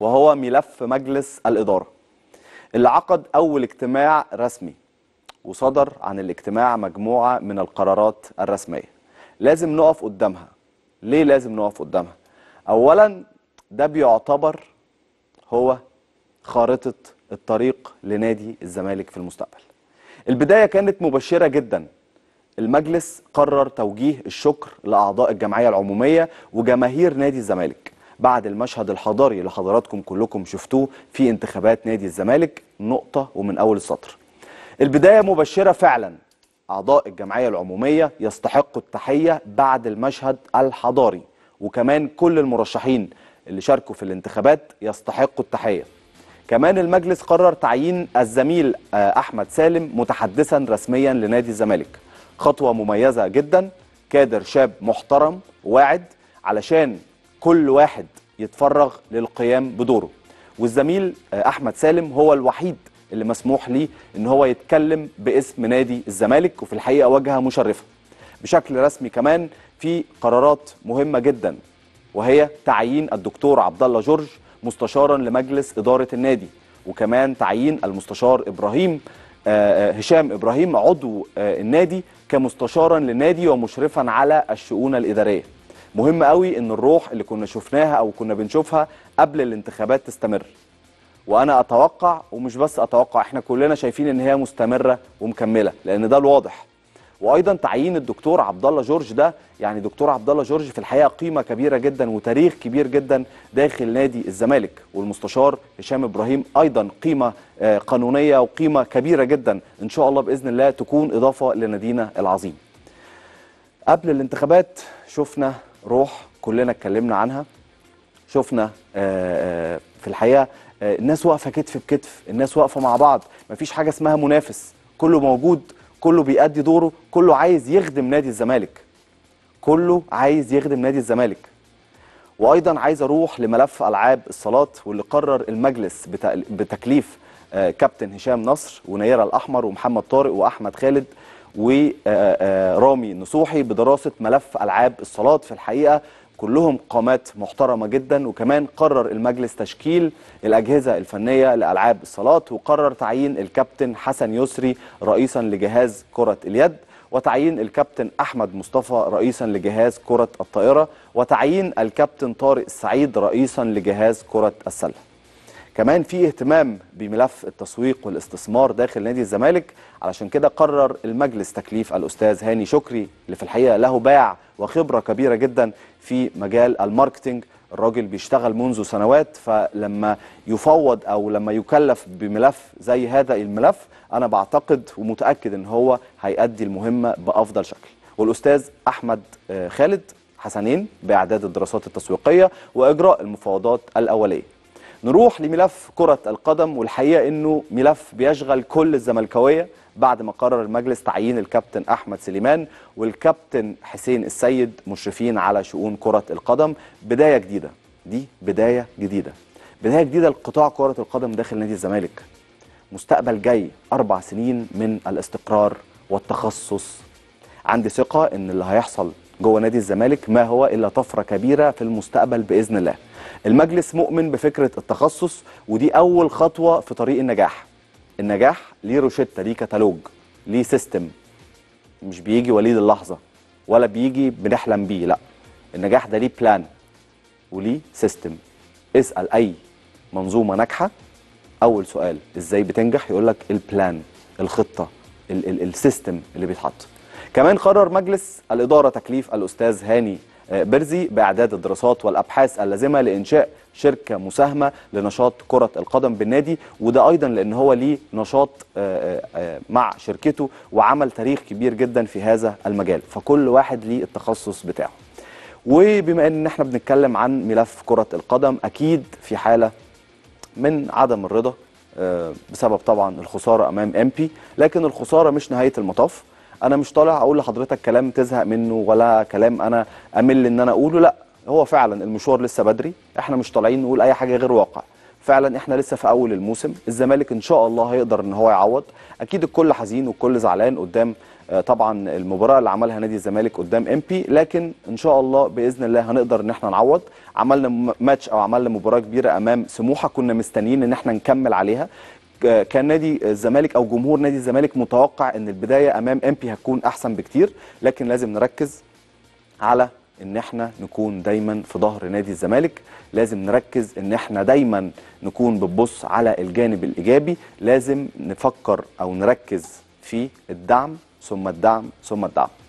وهو ملف مجلس الإدارة اللي عقد أول اجتماع رسمي وصدر عن الاجتماع مجموعة من القرارات الرسمية لازم نقف قدامها ليه لازم نقف قدامها أولا ده بيعتبر هو خارطة الطريق لنادي الزمالك في المستقبل البداية كانت مبشرة جدا المجلس قرر توجيه الشكر لأعضاء الجمعية العمومية وجماهير نادي الزمالك بعد المشهد الحضاري اللي حضراتكم كلكم شفتوه في انتخابات نادي الزمالك نقطة ومن أول السطر البداية مبشرة فعلا أعضاء الجمعية العمومية يستحقوا التحية بعد المشهد الحضاري وكمان كل المرشحين اللي شاركوا في الانتخابات يستحقوا التحية كمان المجلس قرر تعيين الزميل آه، أحمد سالم متحدثا رسميا لنادي الزمالك خطوة مميزة جدا كادر شاب محترم واعد علشان كل واحد يتفرغ للقيام بدوره والزميل آه، احمد سالم هو الوحيد اللي مسموح ليه ان هو يتكلم باسم نادي الزمالك وفي الحقيقه واجهه مشرفه بشكل رسمي كمان في قرارات مهمه جدا وهي تعيين الدكتور عبد الله جورج مستشارا لمجلس اداره النادي وكمان تعيين المستشار ابراهيم آه، آه، هشام ابراهيم عضو النادي كمستشارا للنادي ومشرفا على الشؤون الاداريه مهم قوي ان الروح اللي كنا شفناها او كنا بنشوفها قبل الانتخابات تستمر وانا اتوقع ومش بس اتوقع احنا كلنا شايفين ان هي مستمره ومكمله لان ده الواضح وايضا تعيين الدكتور عبد الله جورج ده يعني دكتور عبد الله جورج في الحقيقه قيمه كبيره جدا وتاريخ كبير جدا داخل نادي الزمالك والمستشار هشام ابراهيم ايضا قيمه آه، قانونيه وقيمه كبيره جدا ان شاء الله باذن الله تكون اضافه لنادينا العظيم. قبل الانتخابات شفنا روح كلنا اتكلمنا عنها شفنا آه، آه، في الحقيقه آه، الناس واقفه كتف بكتف الناس واقفه مع بعض مفيش حاجه اسمها منافس كله موجود كله بيأدي دوره كله عايز يخدم نادي الزمالك كله عايز يخدم نادي الزمالك وايضا عايز اروح لملف العاب الصالات واللي قرر المجلس بتكليف كابتن هشام نصر ونيره الاحمر ومحمد طارق واحمد خالد ورامي نصوحي بدراسة ملف ألعاب الصالات في الحقيقة كلهم قامات محترمة جدا وكمان قرر المجلس تشكيل الأجهزة الفنية لألعاب الصالات وقرر تعيين الكابتن حسن يسري رئيسا لجهاز كرة اليد وتعيين الكابتن أحمد مصطفى رئيسا لجهاز كرة الطائرة وتعيين الكابتن طارق السعيد رئيسا لجهاز كرة السلة كمان في اهتمام بملف التسويق والاستثمار داخل نادي الزمالك علشان كده قرر المجلس تكليف الاستاذ هاني شكري اللي في الحقيقه له باع وخبره كبيره جدا في مجال الماركتنج الراجل بيشتغل منذ سنوات فلما يفوض او لما يكلف بملف زي هذا الملف انا بعتقد ومتاكد ان هو هيؤدي المهمه بافضل شكل والاستاذ احمد آه، خالد حسنين باعداد الدراسات التسويقيه واجراء المفاوضات الاوليه نروح لملف كرة القدم والحقيقة أنه ملف بيشغل كل الزملكاوية بعد ما قرر المجلس تعيين الكابتن أحمد سليمان والكابتن حسين السيد مشرفين على شؤون كرة القدم بداية جديدة دي بداية جديدة بداية جديدة لقطاع كرة القدم داخل نادي الزمالك مستقبل جاي أربع سنين من الاستقرار والتخصص عندي ثقة أن اللي هيحصل جوه نادي الزمالك ما هو إلا طفرة كبيرة في المستقبل بإذن الله المجلس مؤمن بفكرة التخصص ودي أول خطوة في طريق النجاح النجاح ليه روشتة ليه كتالوج ليه سيستم مش بيجي وليد اللحظة ولا بيجي بنحلم بيه لا النجاح ده ليه بلان وليه سيستم اسأل أي منظومة ناجحة أول سؤال إزاي بتنجح يقول لك البلان الخطة السيستم اللي بيتحط كمان قرر مجلس الإدارة تكليف الأستاذ هاني آه، برزي بإعداد الدراسات والأبحاث اللازمة لإنشاء شركة مساهمة لنشاط كرة القدم بالنادي وده أيضا لأن هو ليه نشاط آه، آه، مع شركته وعمل تاريخ كبير جدا في هذا المجال فكل واحد ليه التخصص بتاعه وبما ان احنا بنتكلم عن ملف كرة القدم اكيد في حالة من عدم الرضا بسبب طبعا الخسارة امام امبي لكن الخسارة مش نهاية المطاف انا مش طالع اقول لحضرتك كلام تزهق منه ولا كلام انا امل ان انا اقوله لا هو فعلا المشوار لسه بدري احنا مش طالعين نقول اي حاجه غير واقع فعلا احنا لسه في اول الموسم الزمالك ان شاء الله هيقدر ان هو يعوض اكيد الكل حزين والكل زعلان قدام آه، طبعا المباراه اللي عملها نادي الزمالك قدام امبي لكن ان شاء الله باذن الله هنقدر ان احنا نعوض عملنا ماتش او عملنا مباراه كبيره امام سموحه كنا مستنيين ان احنا نكمل عليها كان نادي الزمالك او جمهور نادي الزمالك متوقع ان البدايه امام امبي هتكون احسن بكتير لكن لازم نركز على ان احنا نكون دايما في ظهر نادي الزمالك لازم نركز ان احنا دايما نكون بتبص على الجانب الايجابي لازم نفكر او نركز في الدعم ثم الدعم ثم الدعم